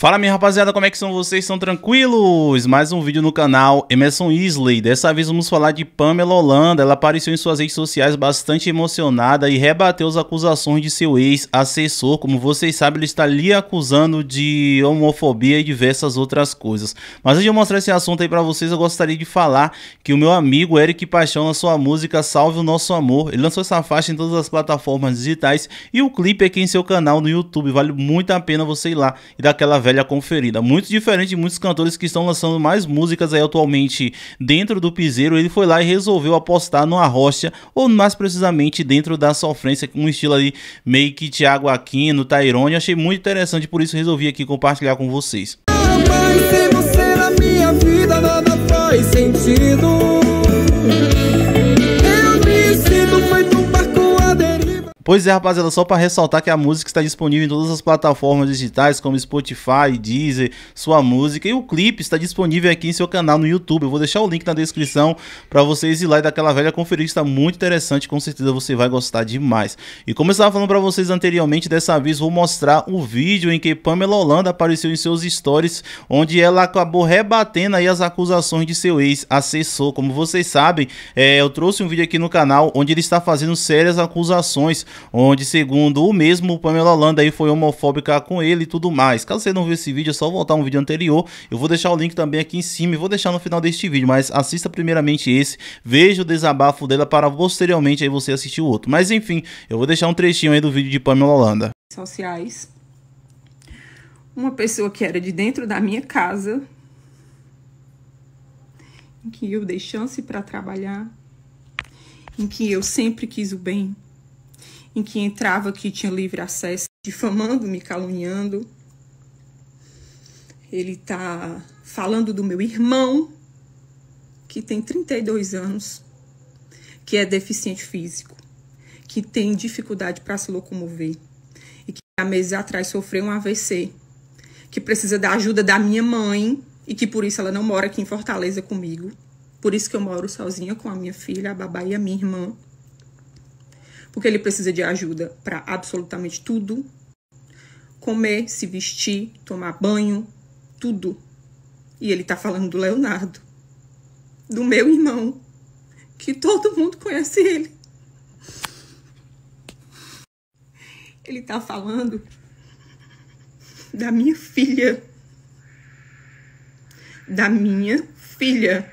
Fala minha rapaziada, como é que são vocês? Estão tranquilos? Mais um vídeo no canal Emerson Isley. Dessa vez vamos falar de Pamela Holanda. Ela apareceu em suas redes sociais bastante emocionada e rebateu as acusações de seu ex-assessor. Como vocês sabem, ele está lhe acusando de homofobia e diversas outras coisas. Mas antes de eu mostrar esse assunto aí pra vocês, eu gostaria de falar que o meu amigo Eric Paixão, na sua música Salve o Nosso Amor, ele lançou essa faixa em todas as plataformas digitais e o clipe aqui em seu canal no YouTube. Vale muito a pena você ir lá e dar aquela velha velha conferida. Muito diferente de muitos cantores que estão lançando mais músicas aí atualmente dentro do piseiro, ele foi lá e resolveu apostar numa rocha, ou mais precisamente dentro da sofrência, com um estilo ali meio que Thiago Aquino, Tairone. Achei muito interessante, por isso resolvi aqui compartilhar com vocês. sem você na minha vida nada faz sentido. Pois é, rapaziada, só para ressaltar que a música está disponível em todas as plataformas digitais, como Spotify, Deezer, sua música. E o clipe está disponível aqui em seu canal no YouTube. Eu vou deixar o link na descrição para vocês ir lá e dar aquela velha conferir Está muito interessante, com certeza você vai gostar demais. E como eu estava falando para vocês anteriormente, dessa vez vou mostrar o vídeo em que Pamela Holanda apareceu em seus stories, onde ela acabou rebatendo aí as acusações de seu ex-assessor. Como vocês sabem, é, eu trouxe um vídeo aqui no canal onde ele está fazendo sérias acusações onde, segundo o mesmo, Pamela Holanda aí foi homofóbica com ele e tudo mais. Caso você não viu esse vídeo, é só voltar um vídeo anterior. Eu vou deixar o link também aqui em cima e vou deixar no final deste vídeo, mas assista primeiramente esse, veja o desabafo dela para posteriormente aí você assistir o outro. Mas enfim, eu vou deixar um trechinho aí do vídeo de Pamela Holanda. Sociais. Uma pessoa que era de dentro da minha casa, em que eu dei chance para trabalhar, em que eu sempre quis o bem em que entrava que tinha livre acesso, difamando, me caluniando. Ele está falando do meu irmão, que tem 32 anos, que é deficiente físico, que tem dificuldade para se locomover e que há meses atrás sofreu um AVC, que precisa da ajuda da minha mãe e que por isso ela não mora aqui em Fortaleza comigo. Por isso que eu moro sozinha com a minha filha, a babá e a minha irmã porque ele precisa de ajuda para absolutamente tudo: comer, se vestir, tomar banho, tudo. E ele está falando do Leonardo, do meu irmão, que todo mundo conhece ele. Ele está falando da minha filha. Da minha filha.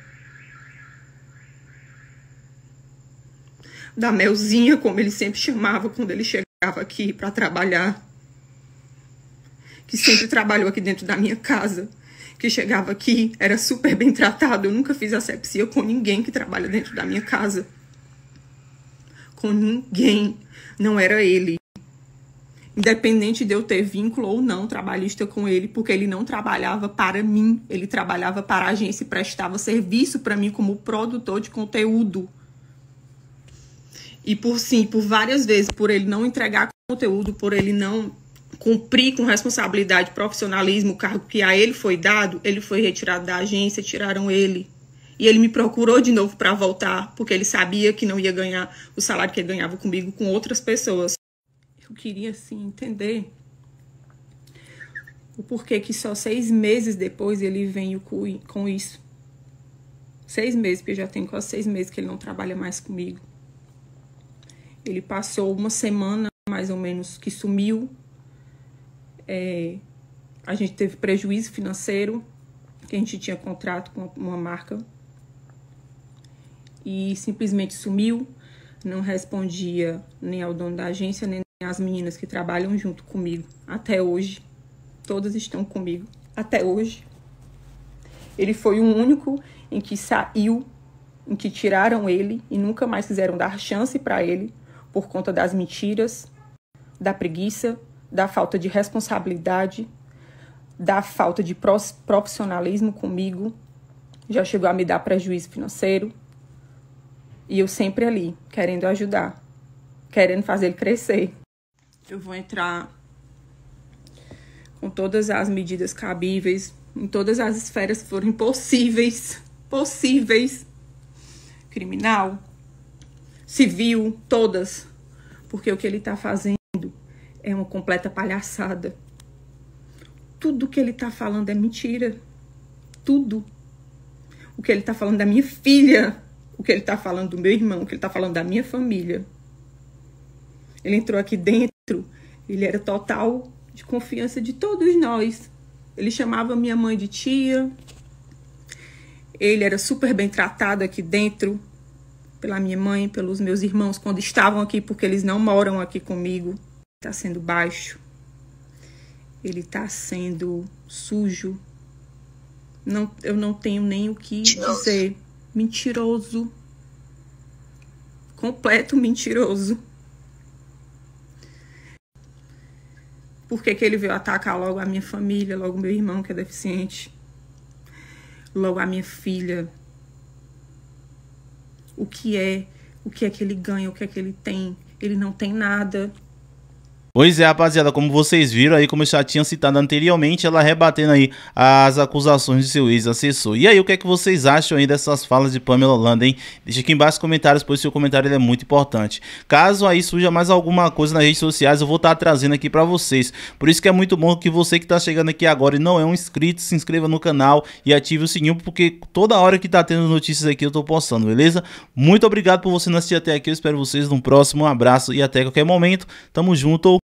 da Melzinha, como ele sempre chamava quando ele chegava aqui para trabalhar, que sempre trabalhou aqui dentro da minha casa, que chegava aqui, era super bem tratado, eu nunca fiz asepsia com ninguém que trabalha dentro da minha casa. Com ninguém, não era ele. Independente de eu ter vínculo ou não trabalhista com ele, porque ele não trabalhava para mim, ele trabalhava para a agência e prestava serviço para mim como produtor de conteúdo. E por sim, por várias vezes, por ele não entregar conteúdo, por ele não cumprir com responsabilidade, profissionalismo, o cargo que a ele foi dado, ele foi retirado da agência, tiraram ele. E ele me procurou de novo para voltar, porque ele sabia que não ia ganhar o salário que ele ganhava comigo com outras pessoas. Eu queria, assim, entender o porquê que só seis meses depois ele vem com isso. Seis meses, porque já tem quase seis meses que ele não trabalha mais comigo. Ele passou uma semana, mais ou menos, que sumiu. É, a gente teve prejuízo financeiro, que a gente tinha contrato com uma marca. E simplesmente sumiu, não respondia nem ao dono da agência, nem às meninas que trabalham junto comigo até hoje. Todas estão comigo até hoje. Ele foi o único em que saiu, em que tiraram ele e nunca mais quiseram dar chance para ele por conta das mentiras, da preguiça, da falta de responsabilidade, da falta de profissionalismo comigo. Já chegou a me dar prejuízo financeiro. E eu sempre ali, querendo ajudar, querendo fazer ele crescer. Eu vou entrar com todas as medidas cabíveis, em todas as esferas que forem possíveis, possíveis. Criminal, civil, todas porque o que ele está fazendo é uma completa palhaçada. Tudo que ele está falando é mentira. Tudo. O que ele está falando da minha filha, o que ele está falando do meu irmão, o que ele está falando da minha família. Ele entrou aqui dentro, ele era total de confiança de todos nós. Ele chamava minha mãe de tia. Ele era super bem tratado aqui dentro pela minha mãe, pelos meus irmãos quando estavam aqui, porque eles não moram aqui comigo. Está sendo baixo, ele está sendo sujo. Não, eu não tenho nem o que dizer. Mentiroso. Completo mentiroso. Por que, que ele veio atacar logo a minha família, logo meu irmão que é deficiente, logo a minha filha o que é, o que é que ele ganha, o que é que ele tem. Ele não tem nada. Pois é, rapaziada, como vocês viram aí, como eu já tinha citado anteriormente, ela rebatendo aí as acusações de seu ex-assessor. E aí, o que é que vocês acham aí dessas falas de Pamela Holanda, hein? Deixa aqui embaixo nos comentários, pois seu comentário é muito importante. Caso aí surja mais alguma coisa nas redes sociais, eu vou estar tá trazendo aqui para vocês. Por isso que é muito bom que você que tá chegando aqui agora e não é um inscrito, se inscreva no canal e ative o sininho, porque toda hora que tá tendo notícias aqui eu tô postando, beleza? Muito obrigado por você não assistir até aqui, eu espero vocês num próximo, um abraço e até qualquer momento. Tamo junto.